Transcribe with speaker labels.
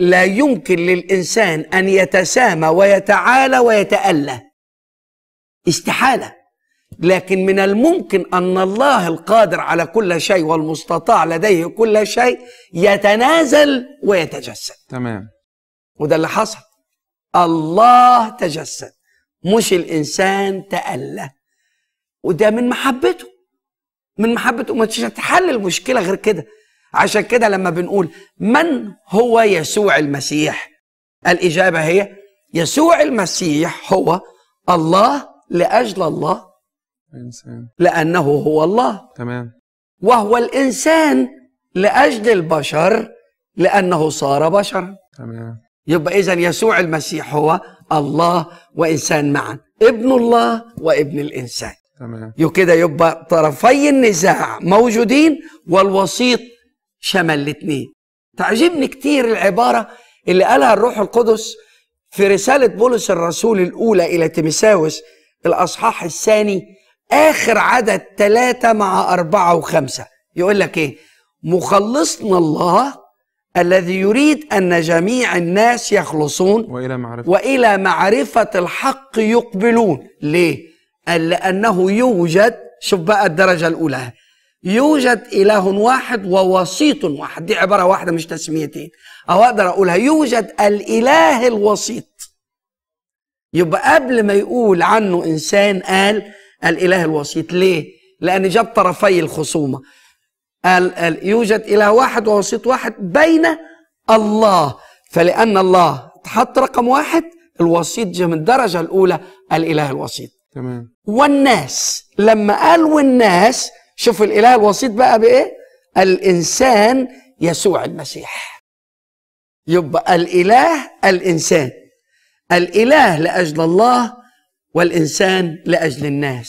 Speaker 1: لا يمكن للإنسان أن يتسامى ويتعالى ويتألى استحالة لكن من الممكن أن الله القادر على كل شيء والمستطاع لديه كل شيء يتنازل ويتجسد تمام وده اللي حصل الله تجسد مش الإنسان تألى وده من محبته من محبته ما هتحل المشكلة غير كده عشان كده لما بنقول من هو يسوع المسيح الإجابة هي يسوع المسيح هو الله لأجل الله إنسان. لأنه هو الله تمام وهو الإنسان لأجل البشر لأنه صار بشرا تمام يبقى إذا يسوع المسيح هو الله وإنسان معا ابن الله وابن الإنسان تمام كده يبقى طرفي النزاع موجودين والوسيط شمل الاثنين تعجبني كتير العبارة اللي قالها الروح القدس في رسالة بولس الرسول الأولى إلى تيمساوس الأصحاح الثاني آخر عدد ثلاثة مع أربعة وخمسة يقول لك إيه مخلصنا الله الذي يريد أن جميع الناس يخلصون وإلى معرفة, وإلى معرفة الحق يقبلون ليه؟ قال لأنه يوجد شوف بقى الدرجة الأولى يوجد إله واحد ووسيط واحد دي عبارة واحدة مش تسميتين أو أقدر أقولها يوجد الإله الوسيط يبقى قبل ما يقول عنه إنسان قال الإله الوسيط ليه؟ لأن جاب طرفي الخصومة قال, قال يوجد إله واحد ووسيط واحد بين الله فلأن الله تحط رقم واحد الوسيط جه من الدرجة الأولى الإله الوسيط تمام والناس لما قال والناس شوف الاله الوسيط بقى بايه الانسان يسوع المسيح يبقى الاله الانسان الاله لاجل الله والانسان لاجل الناس